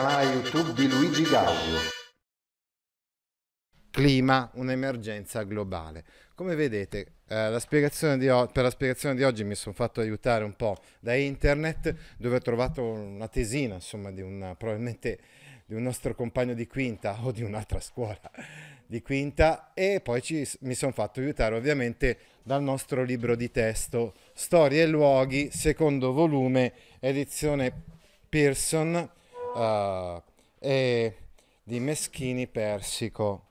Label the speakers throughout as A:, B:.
A: canale YouTube di Luigi Gaudio. Clima, un'emergenza globale. Come vedete, eh, la per la spiegazione di oggi mi sono fatto aiutare un po' da internet, dove ho trovato una tesina, insomma, di una, probabilmente di un nostro compagno di quinta o di un'altra scuola di quinta e poi ci, mi sono fatto aiutare ovviamente dal nostro libro di testo Storie e luoghi, secondo volume, edizione Pearson uh, e di Meschini Persico.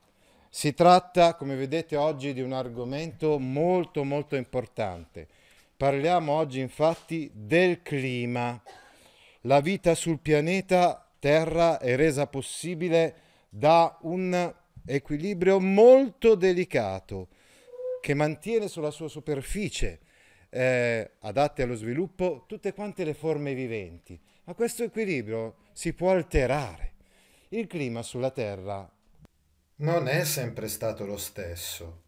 A: Si tratta, come vedete oggi, di un argomento molto molto importante. Parliamo oggi infatti del clima. La vita sul pianeta Terra è resa possibile da un equilibrio molto delicato che mantiene sulla sua superficie, eh, adatte allo sviluppo, tutte quante le forme viventi. Ma questo equilibrio si può alterare. Il clima sulla Terra non è sempre stato lo stesso.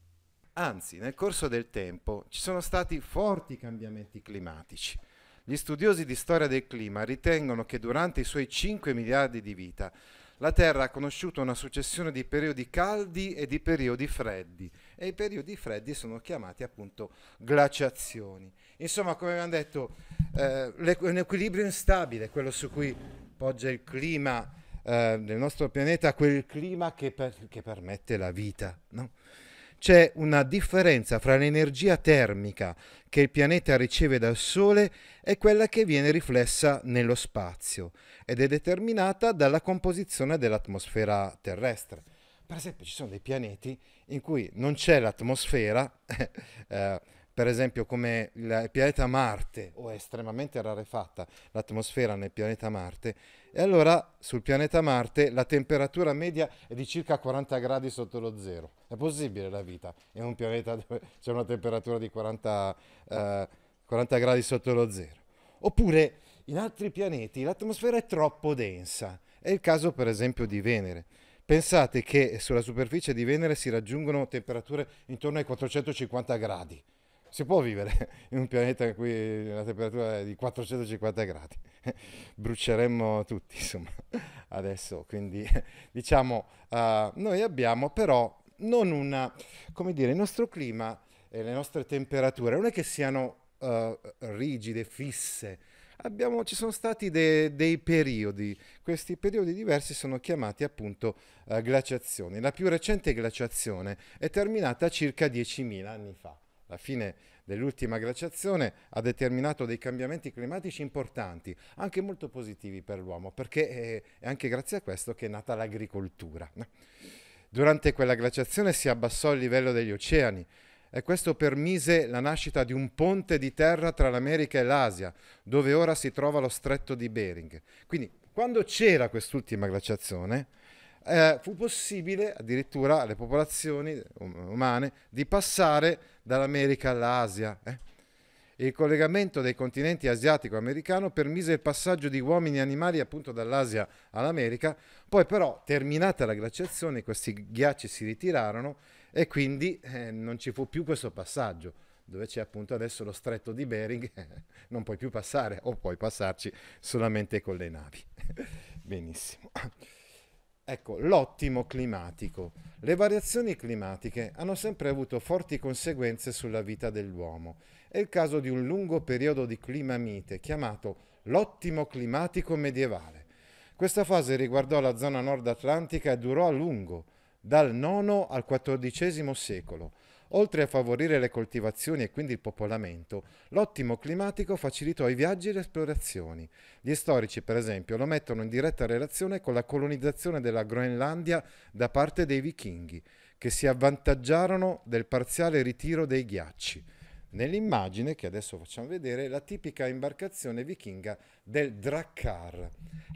A: Anzi, nel corso del tempo ci sono stati forti cambiamenti climatici. Gli studiosi di storia del clima ritengono che durante i suoi 5 miliardi di vita la Terra ha conosciuto una successione di periodi caldi e di periodi freddi e i periodi freddi sono chiamati appunto glaciazioni. Insomma, come abbiamo detto, eh, un equilibrio instabile, quello su cui poggia il clima eh, del nostro pianeta, quel clima che, per, che permette la vita. No? C'è una differenza fra l'energia termica che il pianeta riceve dal Sole e quella che viene riflessa nello spazio ed è determinata dalla composizione dell'atmosfera terrestre. Per esempio ci sono dei pianeti in cui non c'è l'atmosfera, eh, per esempio come il pianeta Marte, o è estremamente rarefatta l'atmosfera nel pianeta Marte, e allora sul pianeta Marte la temperatura media è di circa 40 gradi sotto lo zero. È possibile la vita in un pianeta dove c'è una temperatura di 40, eh, 40 gradi sotto lo zero? Oppure in altri pianeti l'atmosfera è troppo densa. È il caso per esempio di Venere. Pensate che sulla superficie di Venere si raggiungono temperature intorno ai 450 gradi si può vivere in un pianeta in cui la temperatura è di 450 gradi, bruceremmo tutti insomma adesso, quindi diciamo uh, noi abbiamo però non una, come dire, il nostro clima e le nostre temperature non è che siano uh, rigide, fisse, Abbiamo, ci sono stati de, dei periodi, questi periodi diversi sono chiamati appunto eh, glaciazioni. La più recente glaciazione è terminata circa 10.000 anni fa la fine dell'ultima glaciazione ha determinato dei cambiamenti climatici importanti, anche molto positivi per l'uomo, perché eh, è anche grazie a questo che è nata l'agricoltura. Durante quella glaciazione si abbassò il livello degli oceani e questo permise la nascita di un ponte di terra tra l'America e l'Asia, dove ora si trova lo stretto di Bering. Quindi, quando c'era quest'ultima glaciazione, eh, fu possibile addirittura alle popolazioni um, umane di passare dall'America all'Asia. Eh? Il collegamento dei continenti asiatico americano permise il passaggio di uomini e animali appunto dall'Asia all'America, poi però terminata la glaciazione questi ghiacci si ritirarono e quindi eh, non ci fu più questo passaggio dove c'è appunto adesso lo stretto di Bering, non puoi più passare o puoi passarci solamente con le navi. Benissimo. Ecco, l'ottimo climatico. Le variazioni climatiche hanno sempre avuto forti conseguenze sulla vita dell'uomo. È il caso di un lungo periodo di clima mite, chiamato l'ottimo climatico medievale. Questa fase riguardò la zona nord atlantica e durò a lungo, dal IX al XIV secolo, Oltre a favorire le coltivazioni e quindi il popolamento, l'ottimo climatico facilitò i viaggi e le esplorazioni. Gli storici, per esempio, lo mettono in diretta relazione con la colonizzazione della Groenlandia da parte dei vichinghi, che si avvantaggiarono del parziale ritiro dei ghiacci. Nell'immagine, che adesso facciamo vedere, la tipica imbarcazione vichinga del Drakkar.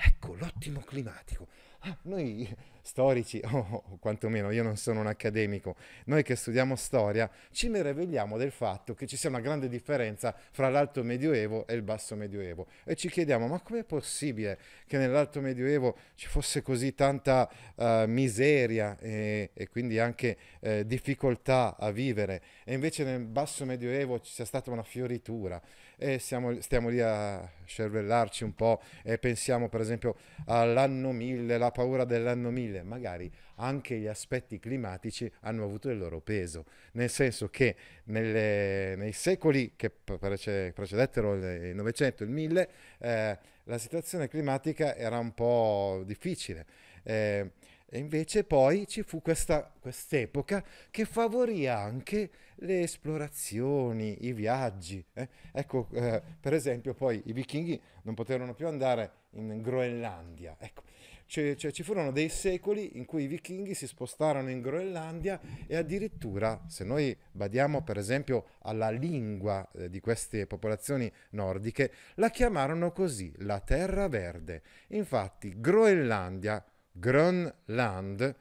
A: Ecco, l'ottimo climatico. Ah, noi storici o, quantomeno io non sono un accademico, noi che studiamo storia ci meravigliamo del fatto che ci sia una grande differenza fra l'alto medioevo e il basso medioevo e ci chiediamo ma com'è possibile che nell'alto medioevo ci fosse così tanta uh, miseria e, e, quindi anche eh, difficoltà a vivere e invece nel basso medioevo ci sia stata una fioritura e siamo, stiamo lì a cervellarci un po' e pensiamo per esempio all'anno 1000, la paura dell'anno 1000 aprile magari anche gli aspetti climatici hanno avuto il loro peso, nel senso che nelle, nei secoli che precedettero il Novecento e il Mille eh, la situazione climatica era un po' difficile. Eh, e invece poi ci fu questa, quest'epoca che favorì anche le esplorazioni, i viaggi. Eh? Ecco, eh, per esempio, poi i vichinghi non poterono più andare in Groenlandia. Ecco. Cioè, cioè, ci furono dei secoli in cui i vichinghi si spostarono in Groenlandia e addirittura, se noi badiamo per esempio alla lingua eh, di queste popolazioni nordiche, la chiamarono così, la Terra Verde. Infatti Groenlandia, Grönland,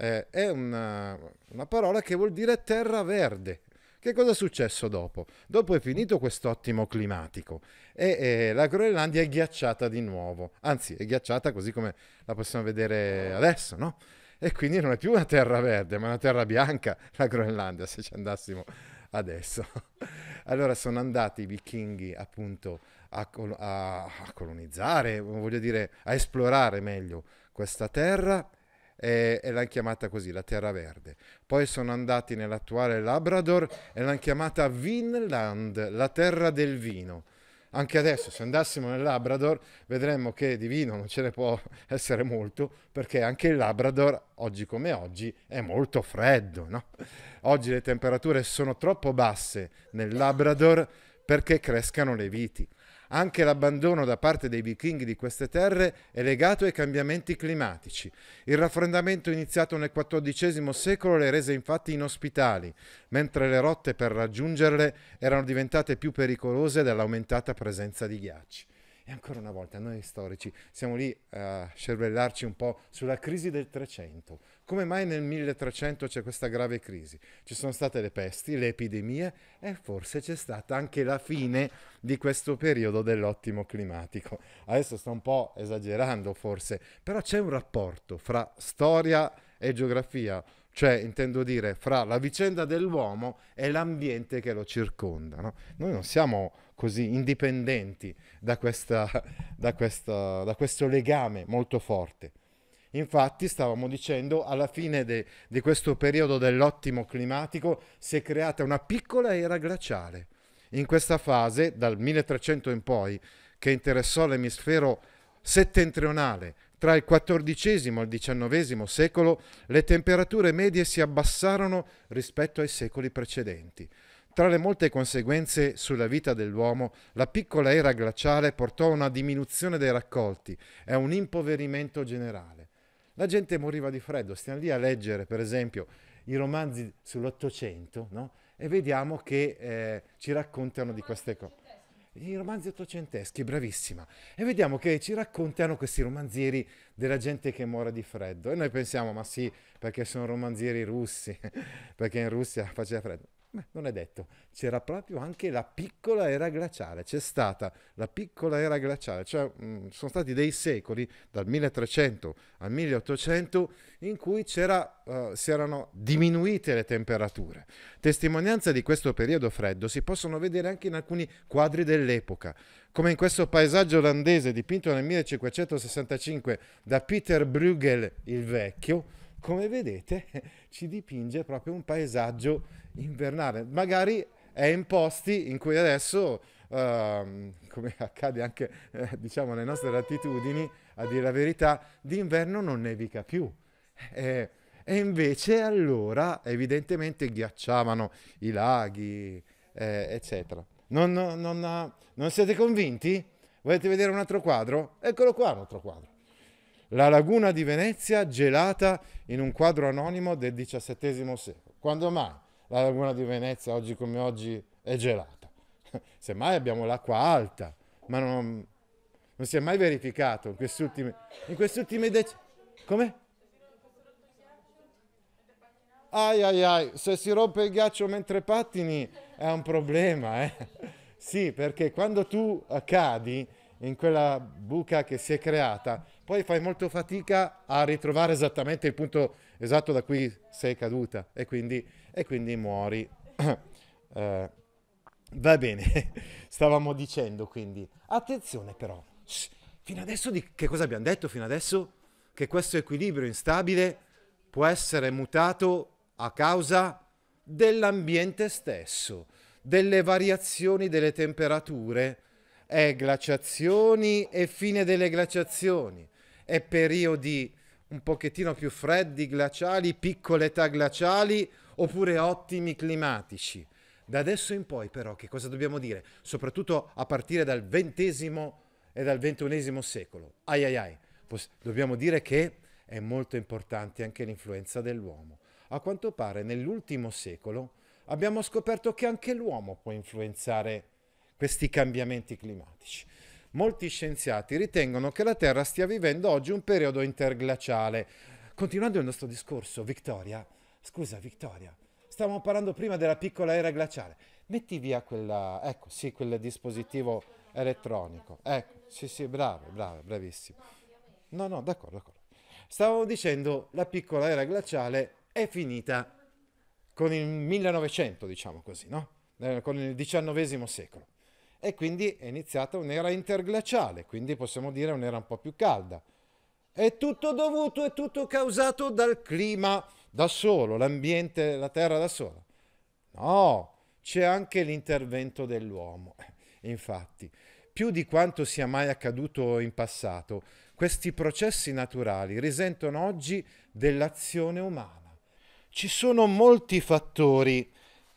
A: eh, è una, una parola che vuol dire terra verde, che cosa è successo dopo? Dopo è finito questo ottimo climatico e eh, la Groenlandia è ghiacciata di nuovo, anzi è ghiacciata così come la possiamo vedere adesso, no? E quindi non è più una terra verde, ma una terra bianca la Groenlandia, se ci andassimo adesso. Allora sono andati i vichinghi appunto a, a, a colonizzare, voglio dire, a esplorare meglio questa terra e, e l'hanno chiamata così, la Terra Verde. Poi sono andati nell'attuale Labrador e l'hanno chiamata Vinland, la terra del vino. Anche adesso, se andassimo nel Labrador, vedremmo che di vino non ce ne può essere molto, perché anche il Labrador, oggi come oggi, è molto freddo. No? Oggi le temperature sono troppo basse nel Labrador perché crescano le viti. Anche l'abbandono da parte dei vichinghi di queste terre è legato ai cambiamenti climatici. Il raffreddamento iniziato nel XIV secolo le rese infatti inospitali, mentre le rotte per raggiungerle erano diventate più pericolose dall'aumentata presenza di ghiacci. E ancora una volta noi storici siamo lì a cervellarci un po' sulla crisi del 300. Come mai nel 1300 c'è questa grave crisi? Ci sono state le pesti, le epidemie e forse c'è stata anche la fine di questo periodo dell'ottimo climatico. Adesso sto un po' esagerando forse, però c'è un rapporto fra storia e geografia, cioè intendo dire fra la vicenda dell'uomo e l'ambiente che lo circonda. No? Noi non siamo così indipendenti da, questa, da, questa, da questo legame molto forte. Infatti, stavamo dicendo, alla fine di questo periodo dell'ottimo climatico si è creata una piccola era glaciale. In questa fase, dal 1300 in poi, che interessò l'emisfero settentrionale, tra il XIV e il XIX secolo le temperature medie si abbassarono rispetto ai secoli precedenti. Tra le molte conseguenze sulla vita dell'uomo, la piccola era glaciale portò a una diminuzione dei raccolti e a un impoverimento generale. La gente moriva di freddo, stiamo lì a leggere per esempio i romanzi sull'Ottocento no? e vediamo che eh, ci raccontano di queste cose i romanzi ottocenteschi, bravissima. E vediamo che ci raccontano questi romanzieri della gente che muore di freddo. E noi pensiamo, ma sì, perché sono romanzieri russi, perché in Russia faceva freddo. Beh, non è detto, c'era proprio anche la piccola era glaciale, c'è stata la piccola era glaciale, cioè mh, mm, sono stati dei secoli dal 1300 al 1800 in cui uh, si erano diminuite le temperature. Testimonianze di questo periodo freddo si possono vedere anche in alcuni quadri dell'epoca, come in questo paesaggio olandese dipinto nel 1565 da Peter Bruegel il Vecchio, come vedete ci dipinge proprio un paesaggio invernale, magari è in posti in cui adesso, uh, come accade anche eh, diciamo alle nostre latitudini, a dire la verità, d'inverno non nevica più. Eh, e invece allora evidentemente ghiacciavano i laghi, eh, eccetera. Non, non, non, non siete convinti? Volete vedere un altro quadro? Eccolo qua un altro quadro. La laguna di Venezia gelata in un quadro anonimo del XVII secolo. Quando mai la laguna di Venezia, oggi come oggi, è gelata? Semmai abbiamo l'acqua alta, ma non, non si è mai verificato in questi ultimi, in questi ultimi decenni. Come? Ai ai ai, se si rompe il ghiaccio mentre pattini è un problema, eh? Sì, perché quando tu cadi in quella buca che si è creata, poi fai molto fatica a ritrovare esattamente il punto esatto da cui sei caduta e quindi, e quindi muori. eh, va bene, stavamo dicendo quindi, attenzione però, Shh, fino adesso di che cosa abbiamo detto fino adesso? Che questo equilibrio instabile può essere mutato a causa dell'ambiente stesso, delle variazioni delle temperature, e glaciazioni e fine delle glaciazioni, e periodi un pochettino più freddi, glaciali, piccole età glaciali oppure ottimi climatici. Da adesso in poi però che cosa dobbiamo dire? Soprattutto a partire dal XX e dal XXI secolo. Ai ai ai, dobbiamo dire che è molto importante anche l'influenza dell'uomo. A quanto pare nell'ultimo secolo abbiamo scoperto che anche l'uomo può influenzare questi cambiamenti climatici molti scienziati ritengono che la Terra stia vivendo oggi un periodo interglaciale. Continuando il nostro discorso, Vittoria, scusa Vittoria, stavamo parlando prima della piccola era glaciale. Metti via quella, ecco, sì, quel dispositivo elettronico. Ecco, sì, sì, bravo, bravo, bravissimo. No, no, d'accordo, d'accordo. Stavo dicendo la piccola era glaciale è finita con il 1900, diciamo così, no? Eh, con il XIX secolo e quindi è iniziata un'era interglaciale, quindi possiamo dire un'era un po' più calda. È tutto dovuto, è tutto causato dal clima da solo, l'ambiente, la terra da sola. No, c'è anche l'intervento dell'uomo. Infatti, più di quanto sia mai accaduto in passato, questi processi naturali risentono oggi dell'azione umana. Ci sono molti fattori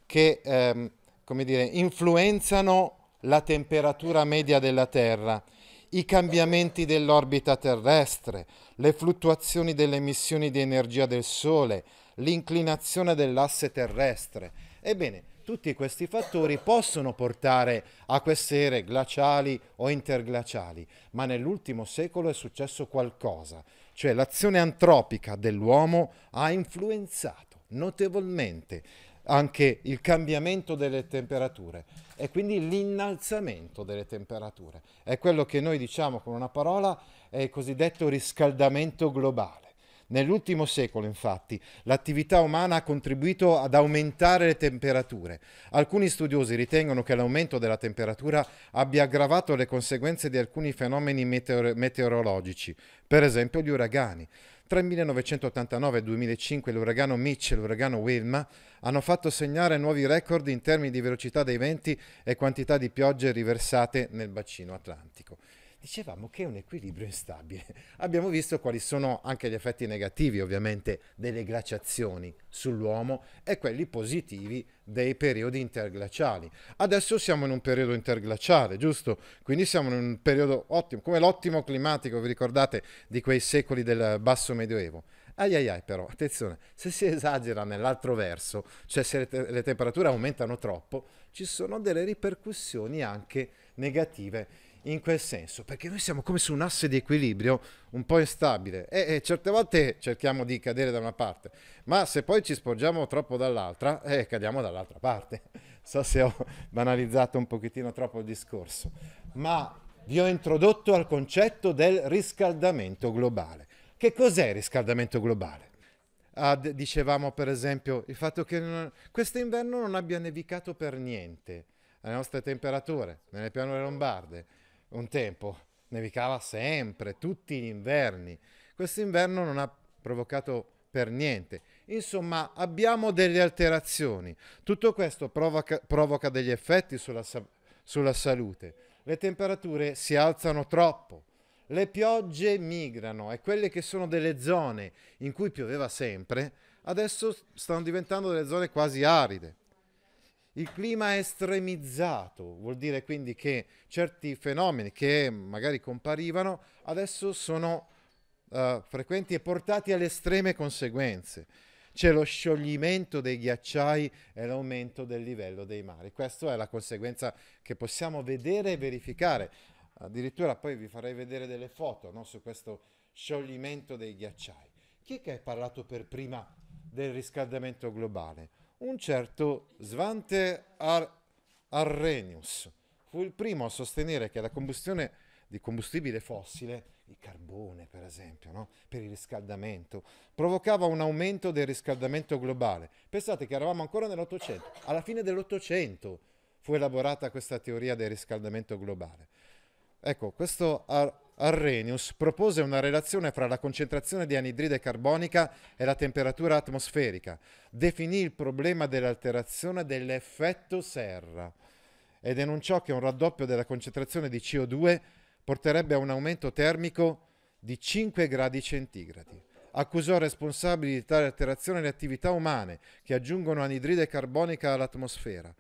A: che, ehm, come dire, influenzano la temperatura media della Terra, i cambiamenti dell'orbita terrestre, le fluttuazioni delle emissioni di energia del Sole, l'inclinazione dell'asse terrestre. Ebbene, tutti questi fattori possono portare a queste ere glaciali o interglaciali, ma nell'ultimo secolo è successo qualcosa, cioè l'azione antropica dell'uomo ha influenzato notevolmente anche il cambiamento delle temperature e quindi l'innalzamento delle temperature. È quello che noi diciamo con una parola, è il cosiddetto riscaldamento globale. Nell'ultimo secolo, infatti, l'attività umana ha contribuito ad aumentare le temperature. Alcuni studiosi ritengono che l'aumento della temperatura abbia aggravato le conseguenze di alcuni fenomeni meteor- meteorologici, per esempio gli uragani. Tra il 1989 e il 2005 l'uragano Mitch e l'uragano Wilma hanno fatto segnare nuovi record in termini di velocità dei venti e quantità di piogge riversate nel bacino atlantico dicevamo che è un equilibrio instabile. Abbiamo visto quali sono anche gli effetti negativi ovviamente delle glaciazioni sull'uomo e quelli positivi dei periodi interglaciali. Adesso siamo in un periodo interglaciale, giusto? Quindi siamo in un periodo ottimo, come l'ottimo climatico, vi ricordate, di quei secoli del basso medioevo. Ai ai ai però, attenzione, se si esagera nell'altro verso, cioè se le, te- le temperature aumentano troppo, ci sono delle ripercussioni anche negative in quel senso, perché noi siamo come su un asse di equilibrio un po' instabile e, e certe volte cerchiamo di cadere da una parte, ma se poi ci sporgiamo troppo dall'altra, eh, cadiamo dall'altra parte. So se ho banalizzato un pochettino troppo il discorso, ma vi ho introdotto al concetto del riscaldamento globale. Che cos'è il riscaldamento globale? Ah, d- dicevamo per esempio il fatto che non, quest'inverno non abbia nevicato per niente alle nostre temperature, nelle pianure lombarde un tempo nevicava sempre, tutti gli inverni. Quest'inverno non ha provocato per niente. Insomma, abbiamo delle alterazioni. Tutto questo provoca, provoca degli effetti sulla, sulla salute. Le temperature si alzano troppo. Le piogge migrano e quelle che sono delle zone in cui pioveva sempre, adesso stanno diventando delle zone quasi aride. Il clima è estremizzato, vuol dire quindi che certi fenomeni che magari comparivano adesso sono uh, frequenti e portati alle estreme conseguenze. C'è lo scioglimento dei ghiacciai e l'aumento del livello dei mari. Questa è la conseguenza che possiamo vedere e verificare. Addirittura poi vi farei vedere delle foto no, su questo scioglimento dei ghiacciai. Chi è che ha parlato per prima del riscaldamento globale? un certo Svante Ar- Arrhenius. Fu il primo a sostenere che la combustione di combustibile fossile, il carbone per esempio, no? per il riscaldamento, provocava un aumento del riscaldamento globale. Pensate che eravamo ancora nell'Ottocento, alla fine dell'Ottocento fu elaborata questa teoria del riscaldamento globale. Ecco, questo Ar- Arrhenius propose una relazione fra la concentrazione di anidride carbonica e la temperatura atmosferica, definì il problema dell'alterazione dell'effetto serra e denunciò che un raddoppio della concentrazione di CO2 porterebbe a un aumento termico di 5 gradi centigradi. Accusò responsabili di tale alterazione le attività umane che aggiungono anidride carbonica all'atmosfera.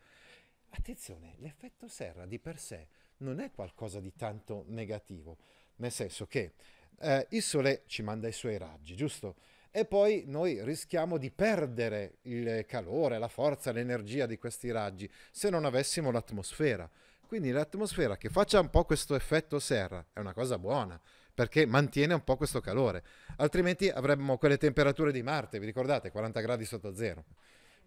A: Attenzione, l'effetto serra di per sé non è qualcosa di tanto negativo nel senso che eh, il Sole ci manda i suoi raggi, giusto? E poi noi rischiamo di perdere il calore, la forza, l'energia di questi raggi se non avessimo l'atmosfera. Quindi l'atmosfera che faccia un po' questo effetto serra è una cosa buona, perché mantiene un po' questo calore. Altrimenti avremmo quelle temperature di Marte, vi ricordate? 40 gradi sotto zero.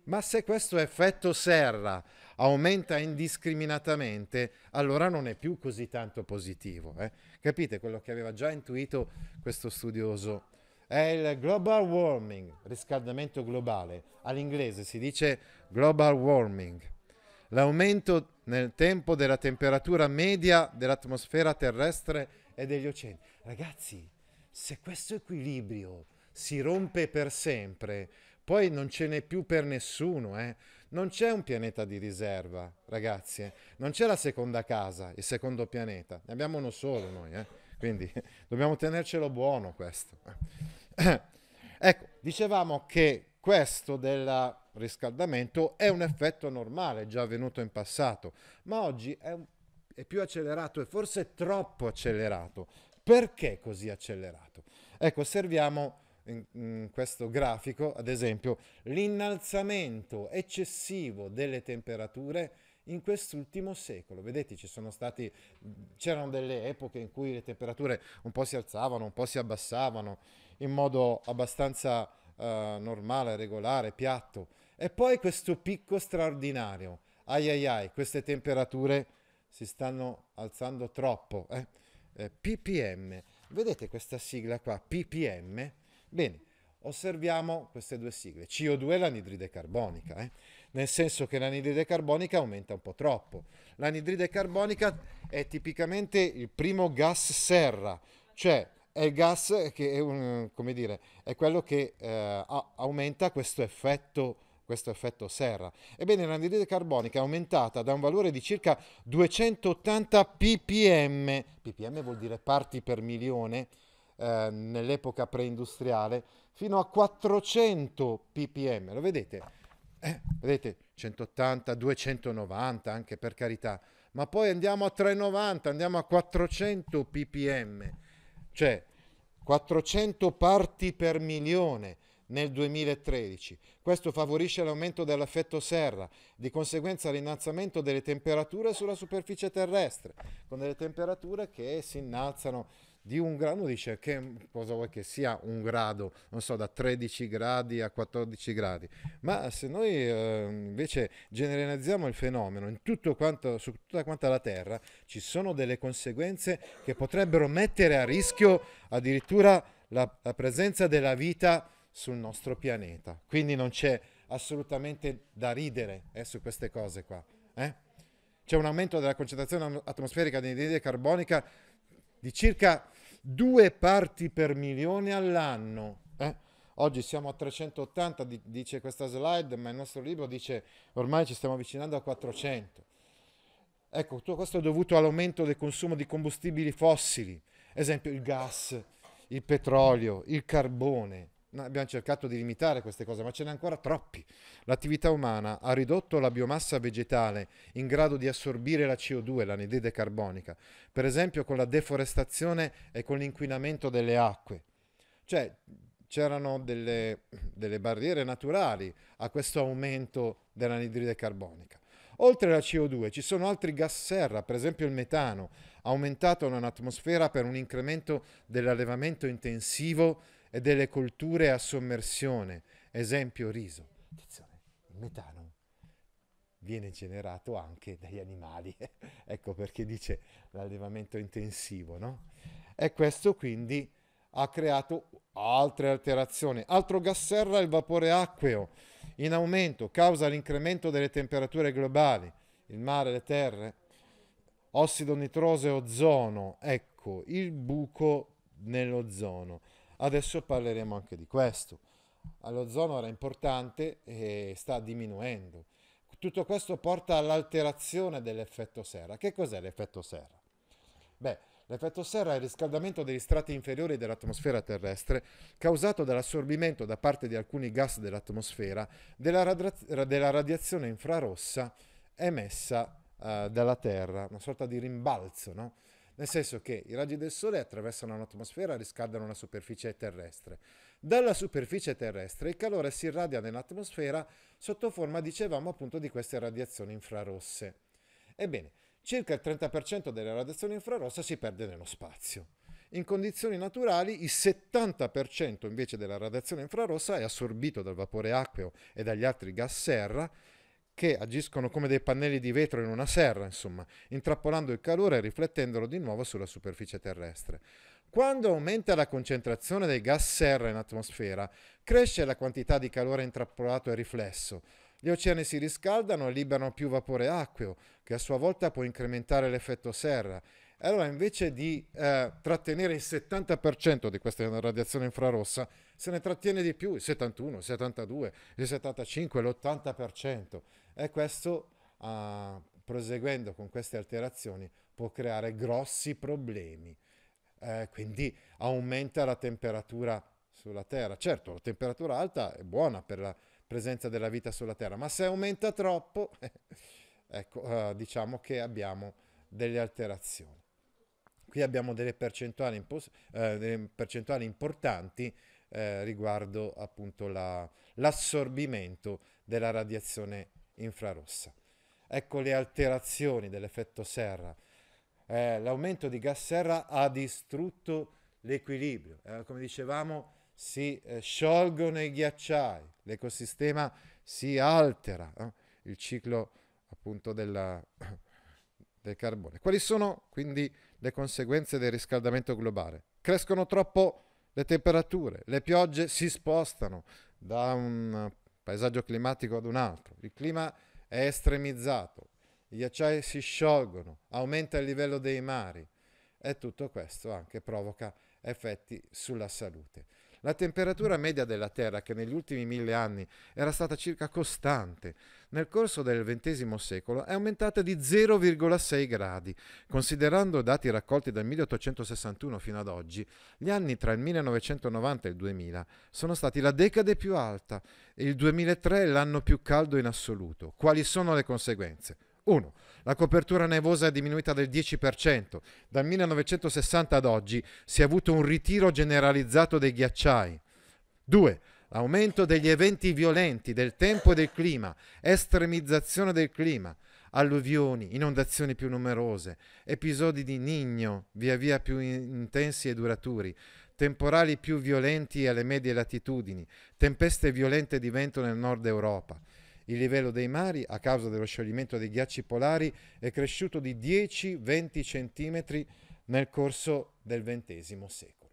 A: Ma se questo effetto serra aumenta indiscriminatamente, allora non è più così tanto positivo. Eh? Capite quello che aveva già intuito questo studioso? È il global warming, riscaldamento globale. All'inglese si dice global warming. L'aumento nel tempo della temperatura media dell'atmosfera terrestre e degli oceani. Ragazzi, se questo equilibrio si rompe per sempre, poi non ce n'è più per nessuno, eh. Non c'è un pianeta di riserva, ragazzi. Eh. Non c'è la seconda casa, il secondo pianeta. Ne abbiamo uno solo noi, eh. Quindi dobbiamo tenercelo buono questo. ecco, dicevamo che questo del riscaldamento è un effetto normale, già avvenuto in passato, ma oggi è, è più accelerato e forse troppo accelerato. Perché così accelerato? Ecco, osserviamo in, in questo grafico, ad esempio, l'innalzamento eccessivo delle temperature in quest'ultimo secolo. Vedete, ci sono stati, c'erano delle epoche in cui le temperature un po' si alzavano, un po' si abbassavano in modo abbastanza eh, normale, regolare, piatto. E poi questo picco straordinario. Ai ai ai, queste temperature si stanno alzando troppo. Eh? Eh, ppm, vedete questa sigla qua, ppm? Bene, osserviamo queste due sigle. CO2 è l'anidride carbonica, eh? nel senso che l'anidride carbonica aumenta un po' troppo. L'anidride carbonica è tipicamente il primo gas serra, cioè è il gas che è, un, dire, è quello che eh, aumenta questo effetto, questo effetto serra. Ebbene, l'anidride carbonica è aumentata da un valore di circa 280 ppm, ppm vuol dire parti per milione, eh, nell'epoca preindustriale fino a 400 ppm. Lo vedete? Eh, vedete 180, 290 anche per carità, ma poi andiamo a 390, andiamo a 400 ppm, cioè 400 parti per milione nel 2013. Questo favorisce l'aumento dell'affetto serra, di conseguenza l'innalzamento delle temperature sulla superficie terrestre, con delle temperature che si innalzano di un grado dice che cosa vuoi che sia un grado, non so, da 13 gradi a 14 gradi, ma se noi eh, invece generalizziamo il fenomeno in tutto quanto, su tutta quanta la Terra, ci sono delle conseguenze che potrebbero mettere a rischio addirittura la, la presenza della vita sul nostro pianeta. Quindi non c'è assolutamente da ridere eh, su queste cose qua. Eh? C'è un aumento della concentrazione atmosferica di anidride carbonica di circa due parti per milione all'anno. Eh? Oggi siamo a 380, dice questa slide, ma il nostro libro dice ormai ci stiamo avvicinando a 400. Ecco, tutto questo è dovuto all'aumento del consumo di combustibili fossili, esempio il gas, il petrolio, il carbone, abbiamo cercato di limitare queste cose, ma ce n'è ancora troppi. L'attività umana ha ridotto la biomassa vegetale in grado di assorbire la CO2, l'anidride carbonica, per esempio con la deforestazione e con l'inquinamento delle acque. Cioè, c'erano delle, delle barriere naturali a questo aumento dell'anidride carbonica. Oltre alla CO2 ci sono altri gas serra, per esempio il metano, aumentato nell'atmosfera per un incremento dell'allevamento intensivo e delle colture a sommersione, esempio riso. Attenzione, il metano viene generato anche dagli animali, ecco perché dice l'allevamento intensivo, no? E questo quindi ha creato altre alterazioni. Altro gas serra è il vapore acqueo in aumento, causa l'incremento delle temperature globali, il mare, le terre, ossido nitroso e ozono, ecco il buco nell'ozono. Adesso parleremo anche di questo. L'ozono era importante e sta diminuendo. Tutto questo porta all'alterazione dell'effetto serra. Che cos'è l'effetto serra? Beh, l'effetto serra è il riscaldamento degli strati inferiori dell'atmosfera terrestre causato dall'assorbimento da parte di alcuni gas dell'atmosfera della, radra- della radiazione infrarossa emessa eh, dalla Terra, una sorta di rimbalzo, no? nel senso che i raggi del Sole attraversano l'atmosfera e riscaldano la superficie terrestre. Dalla superficie terrestre il calore si irradia nell'atmosfera sotto forma, dicevamo, appunto di queste radiazioni infrarosse. Ebbene, circa il 30% delle radiazioni infrarosse si perde nello spazio. In condizioni naturali il 70% invece della radiazione infrarossa è assorbito dal vapore acqueo e dagli altri gas serra che agiscono come dei pannelli di vetro in una serra, insomma, intrappolando il calore e riflettendolo di nuovo sulla superficie terrestre. Quando aumenta la concentrazione dei gas serra in atmosfera, cresce la quantità di calore intrappolato e riflesso. Gli oceani si riscaldano e liberano più vapore acqueo, che a sua volta può incrementare l'effetto serra. E allora invece di eh, trattenere il 70% di questa radiazione infrarossa, se ne trattiene di più, il 71, il 72, il 75, l'80%. E questo, uh, proseguendo con queste alterazioni, può creare grossi problemi. Eh, quindi aumenta la temperatura sulla Terra. Certo, la temperatura alta è buona per la presenza della vita sulla Terra, ma se aumenta troppo, ecco, uh, diciamo che abbiamo delle alterazioni. Qui abbiamo delle percentuali, impos- eh, delle percentuali importanti eh, riguardo appunto la, l'assorbimento della radiazione infrarossa. Ecco le alterazioni dell'effetto serra. Eh, l'aumento di gas serra ha distrutto l'equilibrio. Eh, come dicevamo, si eh, sciolgono i ghiacciai, l'ecosistema si altera, eh, il ciclo appunto della, del carbone. Quali sono quindi le conseguenze del riscaldamento globale? Crescono troppo le temperature, le piogge si spostano da un paesaggio climatico ad un altro, il clima è estremizzato, i ghiacciai si sciolgono, aumenta il livello dei mari e tutto questo anche provoca effetti sulla salute. La temperatura media della Terra, che negli ultimi mille anni era stata circa costante, nel corso del XX secolo è aumentata di 0,6 gradi. Considerando dati raccolti dal 1861 fino ad oggi, gli anni tra il 1990 e il 2000 sono stati la decade più alta e il 2003 l'anno più caldo in assoluto. Quali sono le conseguenze? 1. La copertura nevosa è diminuita del 10%. Dal 1960 ad oggi si è avuto un ritiro generalizzato dei ghiacciai. 2. Aumento degli eventi violenti, del tempo e del clima, estremizzazione del clima, alluvioni, inondazioni più numerose, episodi di nigno via via più intensi e duraturi, temporali più violenti alle medie latitudini, tempeste violente di vento nel nord Europa. Il livello dei mari, a causa dello scioglimento dei ghiacci polari, è cresciuto di 10-20 cm nel corso del XX secolo.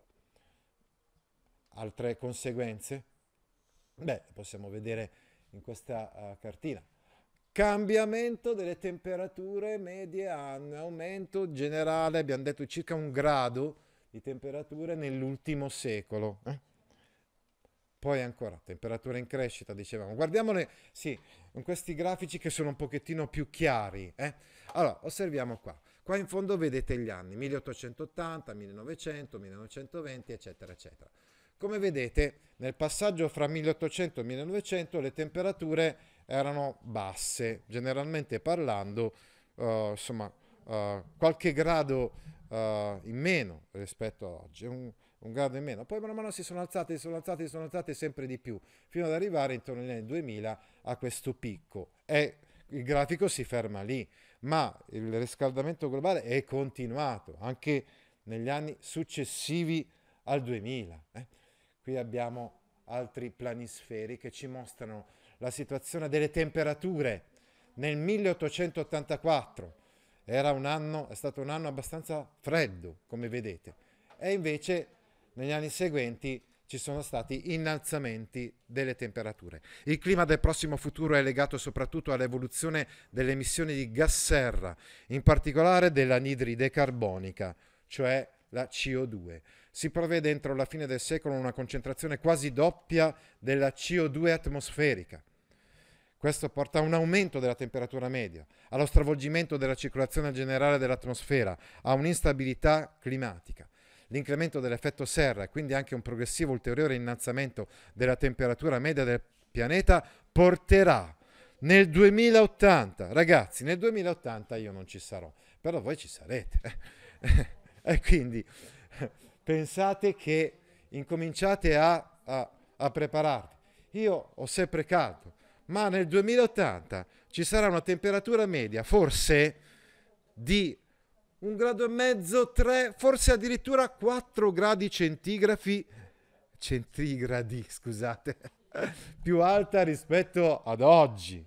A: Altre conseguenze? Beh, possiamo vedere in questa uh, cartina. Cambiamento delle temperature medie annue, aumento generale, abbiamo detto circa un grado di temperature nell'ultimo secolo. Eh? Poi ancora, temperatura in crescita, dicevamo. Guardiamole, sì, in questi grafici che sono un pochettino più chiari. Eh? Allora, osserviamo qua. Qua in fondo vedete gli anni, 1880, 1900, 1920, eccetera, eccetera. Come vedete, nel passaggio fra 1800 e 1900 le temperature erano basse, generalmente parlando, uh, insomma, uh, qualche grado uh, in meno rispetto ad oggi, un, un, grado in meno. Poi man mano si sono alzate, si sono alzate, si sono alzate sempre di più, fino ad arrivare intorno agli anni 2000 a questo picco. E il grafico si ferma lì, ma il riscaldamento globale è continuato anche negli anni successivi al 2000. Eh. Qui abbiamo altri planisferi che ci mostrano la situazione delle temperature nel 1884 era un anno, è stato un anno abbastanza freddo, come vedete. E invece negli anni seguenti ci sono stati innalzamenti delle temperature. Il clima del prossimo futuro è legato soprattutto all'evoluzione delle emissioni di gas serra, in particolare dell'anidride carbonica, cioè la CO2. Si prevede entro la fine del secolo una concentrazione quasi doppia della CO2 atmosferica. Questo porta a un aumento della temperatura media, allo stravolgimento della circolazione generale dell'atmosfera, a un'instabilità climatica. L'incremento dell'effetto serra e quindi anche un progressivo ulteriore innalzamento della temperatura media del pianeta porterà nel 2080, ragazzi, nel 2080 io non ci sarò, però voi ci sarete. e quindi pensate che incominciate a, a, a prepararvi. Io ho sempre caldo, ma nel 2080 ci sarà una temperatura media forse di un grado e mezzo, tre, forse addirittura quattro gradi centigrafi, centigradi, scusate, più alta rispetto ad oggi.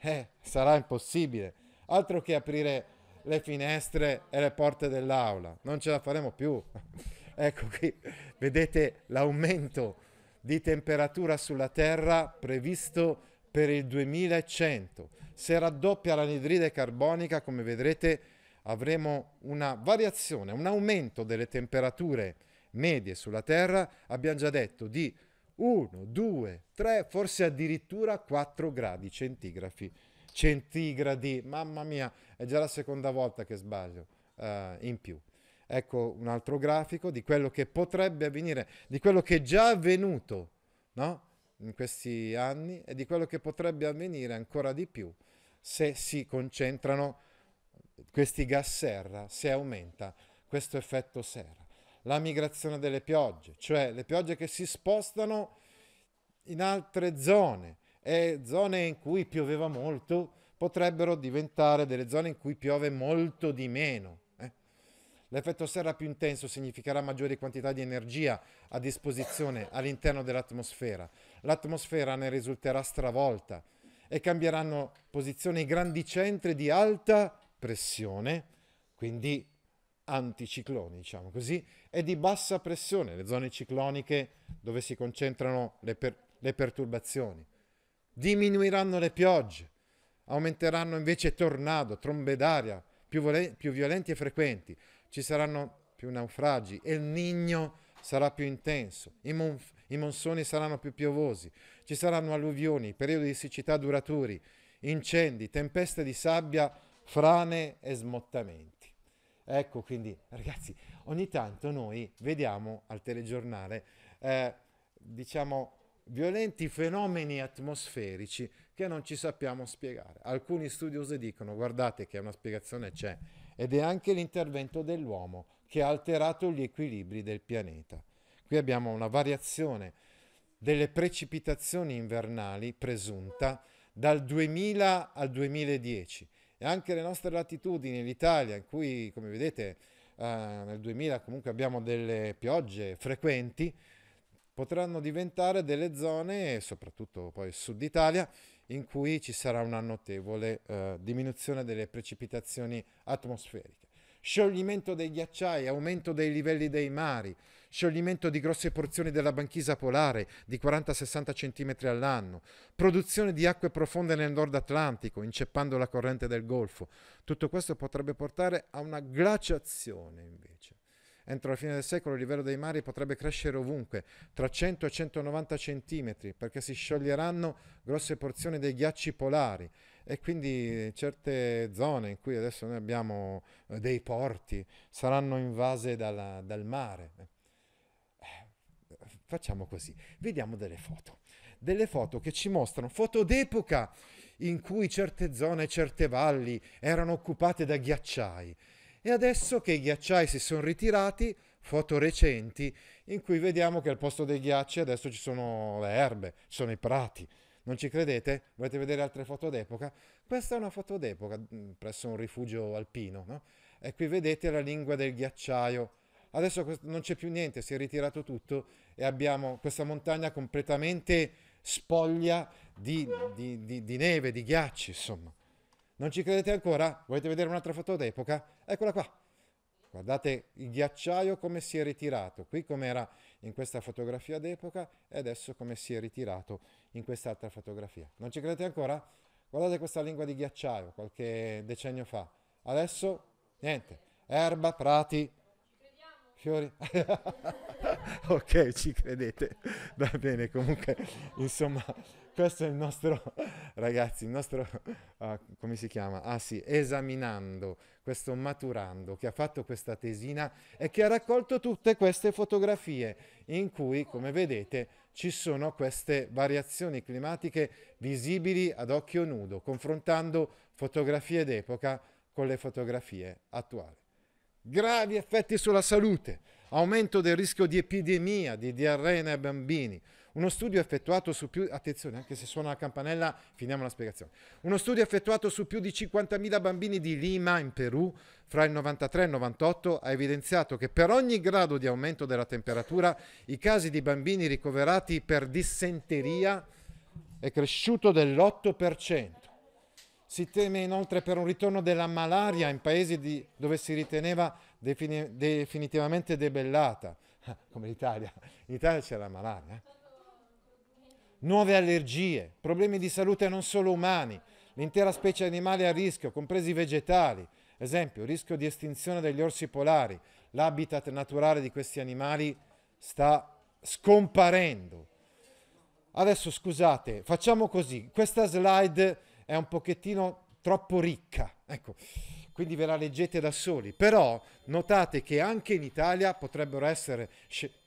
A: Eh, sarà impossibile. Altro che aprire le finestre e le porte dell'aula, non ce la faremo più. ecco qui, vedete l'aumento di temperatura sulla Terra previsto per il 2100. Se raddoppia l'anidride carbonica, come vedrete, avremo una variazione, un aumento delle temperature medie sulla Terra, abbiamo già detto, di 1, 2, 3, forse addirittura 4 gradi centigrafi. Centigradi, mamma mia, è già la seconda volta che sbaglio uh, in più. Ecco un altro grafico di quello che potrebbe avvenire, di quello che è già avvenuto, no? in questi anni e di quello che potrebbe avvenire ancora di più se si concentrano questi gas serra, se aumenta questo effetto serra. La migrazione delle piogge, cioè le piogge che si spostano in altre zone e zone in cui pioveva molto potrebbero diventare delle zone in cui piove molto di meno. Eh. L'effetto serra più intenso significherà maggiori quantità di energia a disposizione all'interno dell'atmosfera l'atmosfera ne risulterà stravolta e cambieranno posizione i grandi centri di alta pressione, quindi anticicloni, diciamo così, e di bassa pressione, le zone cicloniche dove si concentrano le, per, le perturbazioni. Diminuiranno le piogge, aumenteranno invece tornado, trombe d'aria più, più violenti e frequenti, ci saranno più naufragi, e il nigno sarà più intenso, i, mon- i monsoni saranno più piovosi, ci saranno alluvioni, periodi di siccità duraturi, incendi, tempeste di sabbia, frane e smottamenti. Ecco quindi, ragazzi, ogni tanto noi vediamo al telegiornale, eh, diciamo, violenti fenomeni atmosferici che non ci sappiamo spiegare. Alcuni studiosi dicono, guardate che una spiegazione c'è, ed è anche l'intervento dell'uomo che ha alterato gli equilibri del pianeta. Qui abbiamo una variazione delle precipitazioni invernali presunta dal 2000 al 2010 e anche le nostre latitudini, l'Italia, in cui come vedete eh, nel 2000 comunque abbiamo delle piogge frequenti, potranno diventare delle zone, soprattutto poi il sud Italia, in cui ci sarà una notevole eh, diminuzione delle precipitazioni atmosferiche scioglimento dei ghiacciai, aumento dei livelli dei mari, scioglimento di grosse porzioni della banchisa polare di 40-60 cm all'anno, produzione di acque profonde nel nord Atlantico, inceppando la corrente del Golfo. Tutto questo potrebbe portare a una glaciazione invece. Entro la fine del secolo il livello dei mari potrebbe crescere ovunque, tra 100 e 190 cm, perché si scioglieranno grosse porzioni dei ghiacci polari e quindi certe zone in cui adesso noi abbiamo eh, dei porti saranno invase dalla, dal mare. Eh, facciamo così, vediamo delle foto, delle foto che ci mostrano, foto d'epoca in cui certe zone, certe valli erano occupate da ghiacciai e adesso che i ghiacciai si sono ritirati, foto recenti in cui vediamo che al posto dei ghiacci adesso ci sono le erbe, ci sono i prati. Non ci credete? Volete vedere altre foto d'epoca? Questa è una foto d'epoca mm, presso un rifugio alpino, no? E qui vedete la lingua del ghiacciaio. Adesso non c'è più niente, si è ritirato tutto e abbiamo questa montagna completamente spoglia di, di, di, di neve, di ghiacci, insomma. Non ci credete ancora? Volete vedere un'altra foto d'epoca? Eccola qua. Guardate il ghiacciaio come si è ritirato, qui come era in questa fotografia d'epoca e adesso come si è ritirato in quest'altra fotografia. Non ci credete ancora? Guardate questa lingua di ghiacciaio qualche decennio fa. Adesso niente, erba, prati, fiori. ok, ci credete. Va bene, comunque, insomma, questo è il nostro, ragazzi, il nostro, uh, come si chiama? Ah sì, esaminando, questo maturando che ha fatto questa tesina e che ha raccolto tutte queste fotografie in cui, come vedete, ci sono queste variazioni climatiche visibili ad occhio nudo, confrontando fotografie d'epoca con le fotografie attuali. Gravi effetti sulla salute, aumento del rischio di epidemia, di diarrea nei bambini, uno studio effettuato su più, attenzione, anche se suona la campanella, finiamo la spiegazione. Uno studio effettuato su più di 50.000 bambini di Lima, in Perù, fra il 93 e il 98, ha evidenziato che per ogni grado di aumento della temperatura i casi di bambini ricoverati per dissenteria è cresciuto dell'8%. Si teme inoltre per un ritorno della malaria in paesi di, dove si riteneva defini, definitivamente debellata, come l'Italia. In Italia c'era la malaria. Eh nuove allergie, problemi di salute non solo umani, l'intera specie animale a rischio, compresi i vegetali, esempio rischio di estinzione degli orsi polari, l'habitat naturale di questi animali sta scomparendo. Adesso scusate, facciamo così, questa slide è un pochettino troppo ricca, ecco, quindi ve la leggete da soli, però notate che anche in Italia potrebbero essere,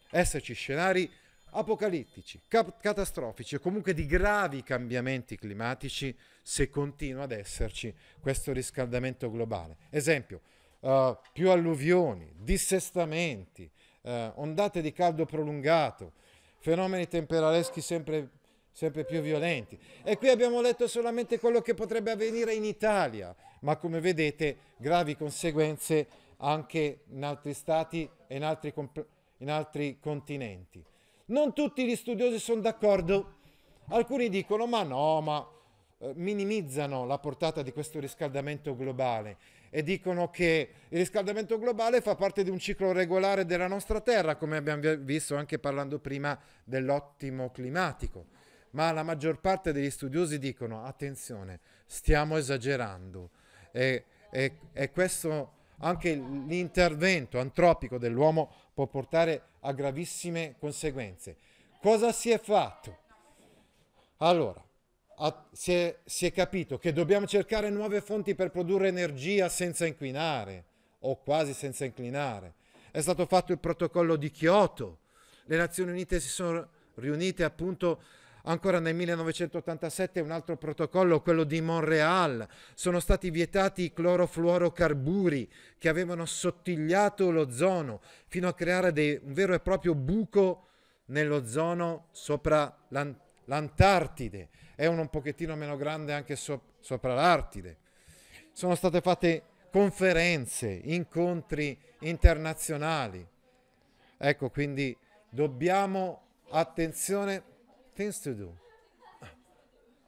A: esserci scenari apocalittici, catastrofici o comunque di gravi cambiamenti climatici se continua ad esserci questo riscaldamento globale. Esempio, uh, più alluvioni, dissestamenti, uh, ondate di caldo prolungato, fenomeni temporaleschi sempre, sempre più violenti. E qui abbiamo letto solamente quello che potrebbe avvenire in Italia, ma come vedete gravi conseguenze anche in altri stati e in altri, comp- in altri continenti. Non tutti gli studiosi sono d'accordo. Alcuni dicono ma no, ma eh, minimizzano la portata di questo riscaldamento globale e dicono che il riscaldamento globale fa parte di un ciclo regolare della nostra Terra, come abbiamo visto anche parlando prima dell'ottimo climatico. Ma la maggior parte degli studiosi dicono attenzione, stiamo esagerando e, e, e questo anche l'intervento antropico dell'uomo può portare a gravissime conseguenze. Cosa si è fatto? Allora, a, si, è, si, è, capito che dobbiamo cercare nuove fonti per produrre energia senza inquinare o quasi senza inclinare. È stato fatto il protocollo di Kyoto, le Nazioni Unite si sono riunite appunto Ancora nel 1987 un altro protocollo, quello di Montreal, sono stati vietati i clorofluorocarburi che avevano sottigliato l'ozono fino a creare dei, un vero e proprio buco nell'ozono sopra l'an- l'Antartide è uno un pochettino meno grande anche so- sopra l'Artide. Sono state fatte conferenze, incontri internazionali. Ecco, quindi dobbiamo, attenzione, things to do.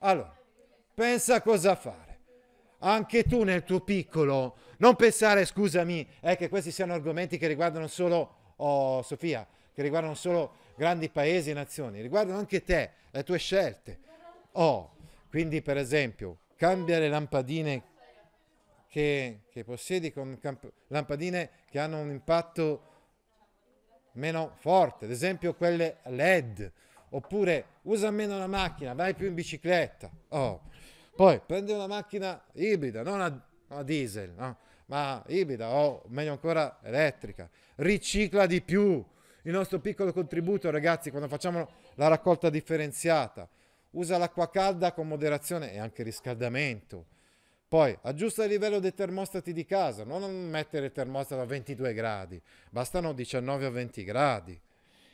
A: Allora, pensa cosa fare. Anche tu nel tuo piccolo, non pensare, scusami, eh, che questi siano argomenti che riguardano solo oh, Sofia, che riguardano solo grandi paesi e nazioni, riguardano anche te, le tue scelte. Oh, quindi per esempio, cambia le lampadine che, che possiedi con camp- lampadine che hanno un impatto meno forte, ad esempio quelle LED, oppure usa meno la macchina, vai più in bicicletta. Oh. Poi prendi una macchina ibrida, non a, a diesel, no? ma ibrida o meglio ancora elettrica. Ricicla di più il nostro piccolo contributo, ragazzi, quando facciamo la raccolta differenziata. Usa l'acqua calda con moderazione e anche riscaldamento. Poi aggiusta il livello dei termostati di casa, non mettere il termostato a 22 gradi, bastano 19 o 20 gradi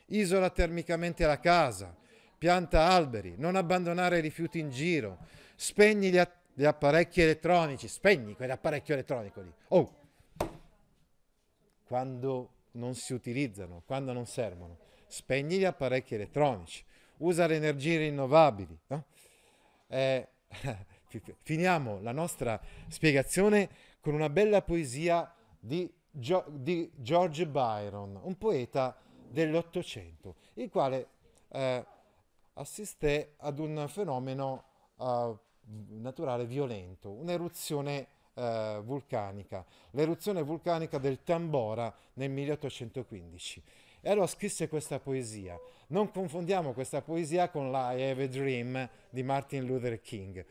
A: isola termicamente la casa, pianta alberi, non abbandonare i rifiuti in giro, spegni gli, gli apparecchi elettronici, spegni quell'apparecchio elettronico lì. Oh! Quando non si utilizzano, quando non servono, spegni gli apparecchi elettronici, usa le energie rinnovabili. No? Eh, finiamo la nostra spiegazione con una bella poesia di, Gio- di George Byron, un poeta dell'Ottocento, il quale eh, assisté ad un fenomeno eh, naturale violento, un'eruzione eh, vulcanica, l'eruzione vulcanica del Tambora nel 1815. E allora scrisse questa poesia. Non confondiamo questa poesia con la I Have a Dream di Martin Luther King.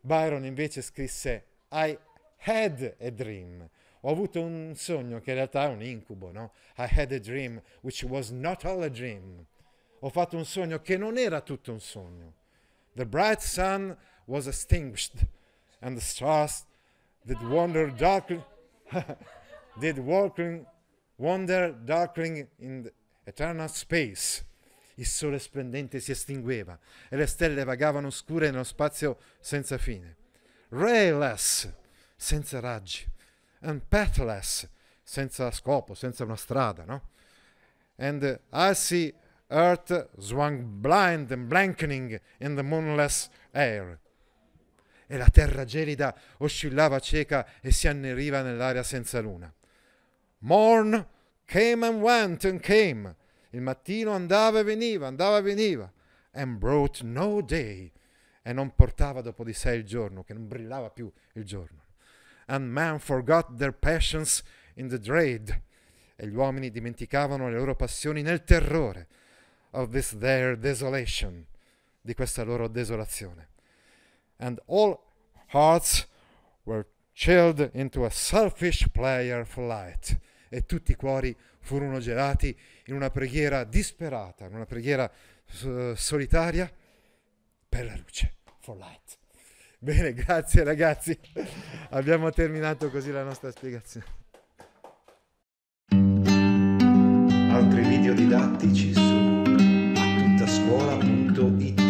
A: Byron invece scrisse I Had a Dream ho avuto un sogno che in realtà è un incubo, no? I had a dream which was not all a dream. Ho fatto un sogno che non era tutto un sogno. The bright sun was extinguished and the stars did wander darkly did walking wander darkling in eternal space. Il sole splendente si estingueva e le stelle vagavano oscure nello spazio senza fine. Rayless, senza raggi and pathless, senza scopo, senza una strada, no? And I see earth swung blind and blankening in the moonless air. E la terra gelida oscillava cieca e si anneriva nell'aria senza luna. Morn came and went and came. Il mattino andava e veniva, andava e veniva. And brought no day. E non portava dopo di sé il giorno, che non brillava più il giorno and man forgot their passions in the dread. E gli uomini dimenticavano le loro passioni nel terrore of this their desolation, di questa loro desolazione. And all hearts were chilled into a selfish prayer for light. E tutti i cuori furono gelati in una preghiera disperata, in una preghiera uh, solitaria per la luce, for light. Bene, grazie ragazzi. Abbiamo terminato così la nostra spiegazione. Altri video didattici su attuttascuola.it